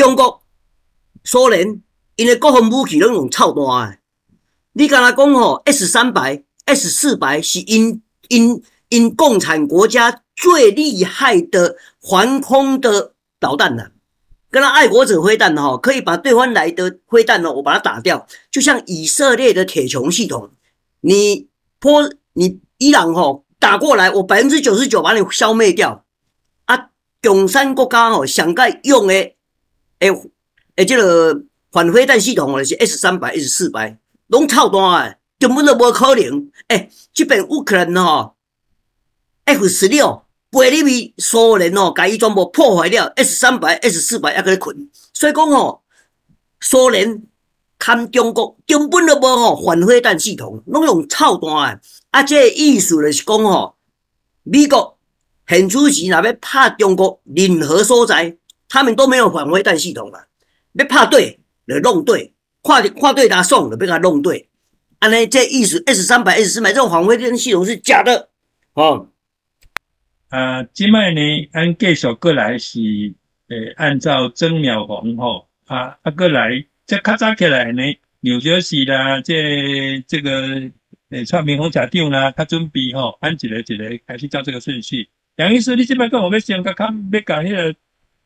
中国、苏联，因为各方武器拢用超大诶。你跟他讲吼，S 三百、S 四百是因因因共产国家最厉害的防空的导弹呐，跟他爱国者飞弹吼，可以把对方来的飞弹呢，我把它打掉。就像以色列的铁穹系统，你泼你伊朗吼打过来，我百分之九十九把你消灭掉。啊，中山国家吼想该用诶。诶，诶，即个反飞弹系统哦是 S 三百、S 四百，拢臭弹诶，根本都无可能。诶，即边乌克兰哦，F 十六、飞入去苏联哦，家己全部破坏了 S 三百、S 四百，还搁咧困。所以讲哦，苏联牵中国根本都无吼反飞弹系统拢用臭弹诶。啊，这意思就是讲哦，美国现此时若要拍中国任何所在。他们都没有反微弹系统嘛？要怕对，就弄对。跨跨对他送就被他弄对。安尼，这意思 S 三百、S 四百这个反微弹系统是假的。哦，啊，今麦呢？按介绍过来是，呃，按照钟秒黄吼，啊，啊过来，这咔嚓起来呢，有些喜啦，这这个呃，川民红场长啦，他准备哈，按一个一个，还是照这个顺序。杨医师，你这边跟我没想，他看别搞那个。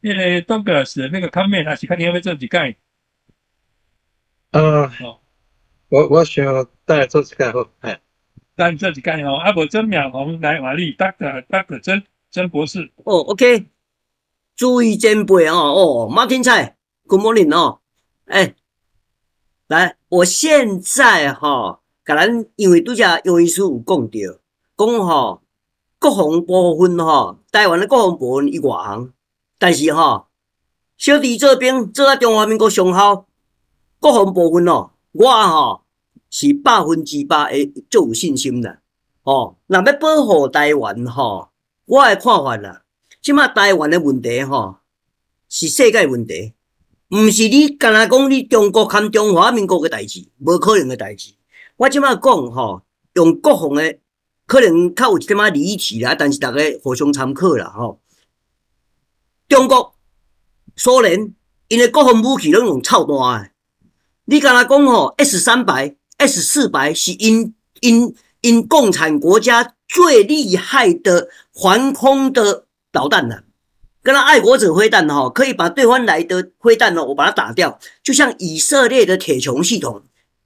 你咧多个是那个康美，还是看你要要做几间？嗯，好，我我想带概做几间好，哎，再做几间哦。阿伯曾妙红、来华丽、Dr. Dr. 曾曾博士。哦，OK，注意准备哦。哦，，Good morning 哦。哎，来，我现在哈，咱因为度假有一次讲到，讲哈，各防部分哈，台湾的各防部分与外行。但是吼，小弟这边做啊中华民国上好国防部分哦，我吼是百分之百的最有信心的哦。若要保护台湾吼，我嘅看法啦，即摆台湾的问题吼，是世界问题，毋是你干那讲你中国牵中华民国的代志，无可能的代志。我即摆讲吼，用国防的可能较有一点仔理气啦，但是大家互相参考啦吼。中国、苏联，因为国防武器拢用臭大的。你刚才讲吼，S 三百、S 四百是因因因共产国家最厉害的防空的导弹的，跟他爱国者挥弹吼，可以把对方来的灰弹呢，我把它打掉。就像以色列的铁穹系统，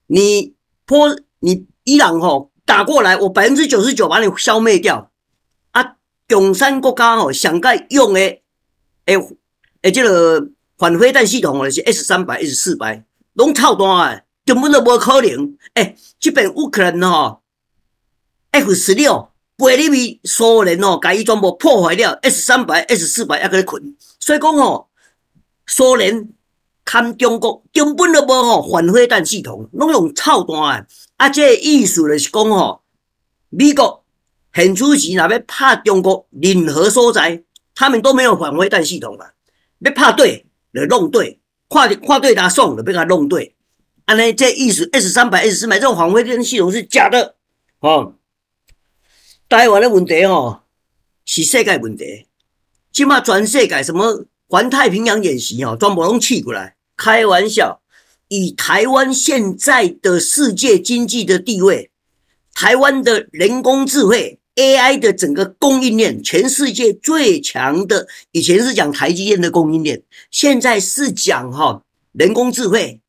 你泼你伊朗吼打过来，我百分之九十九把你消灭掉。啊，中山国家吼想该用的。诶，诶，即个反飞弹系统哦是 S 三百、S 四百，拢臭蛋诶，根本都无可能。诶，即边乌克兰吼，F 十六、飞入去苏联哦，家己全部破坏了 S 三百、S 四百，还搁咧困。所以讲吼，苏联牵中国根本都无吼反飞弹系统，拢用臭蛋诶。啊，这意思就是讲吼，美国现此时若要拍中国任何所在。他们都没有反卫弹系统嘛，要打对，就弄对，跨跨看对，打送就被他弄对。安尼，这意思 S 三百、S 四百这种反卫星系统是假的，哦，台湾的问题，哦，是世界问题。起码全世界什么环太平洋演习，哦，全部门气过来开玩笑。以台湾现在的世界经济的地位，台湾的人工智慧。AI 的整个供应链，全世界最强的，以前是讲台积电的供应链，现在是讲哈人工智慧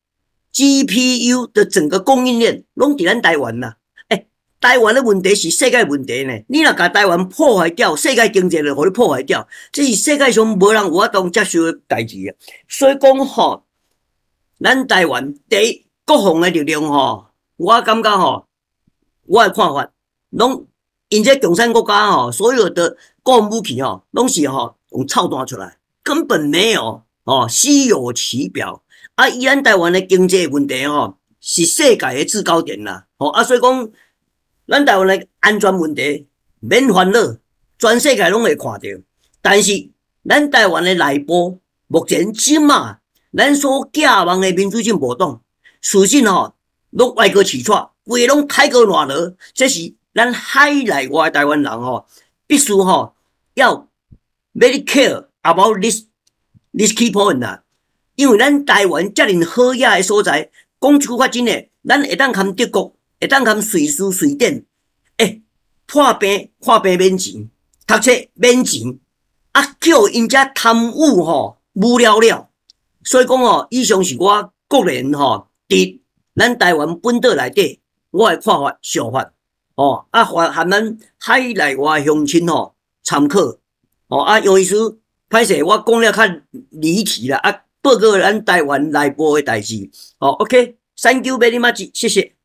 GPU 的整个供应链，拢在咱台湾呐。哎，台湾的问题是世界问题呢。你若把台湾破坏掉，世界经济就互你破坏掉，这是世界上无人有法当接受的代志啊。所以讲哈，咱台湾一国防的力量吼，我感觉吼，我的看法，拢。因这共山国家哦，所有的干武器，哦，拢是吼用臭弹出来，根本没有哦，虚有其表。啊，以咱台湾的经济问题哦，是世界的制高点啦。哦，啊，所以讲，咱台湾的安全问题免烦恼，全世界拢会看到。但是，咱台湾的内部目前即嘛，咱所寄望的民主性无动，属性吼，拢外高起错，规拢太过乱了，这是。咱海内外台湾人吼，必须吼要 very care about 无 h i s t h i s keep on 因为咱台湾遮尔好雅诶所在，讲一句话真诶，咱会当含德国，会当含随时随地诶，破病破病免钱，读册免钱，啊，叫因遮贪污吼，无聊了。所以讲吼，以上是我个人吼，伫咱台湾本土内底，我诶看法想法。哦啊还还咱海内外乡亲哦参考哦啊有意思歹势，我讲了较离奇啦，啊报告咱台湾来报的代志哦 ok thank you very much 谢谢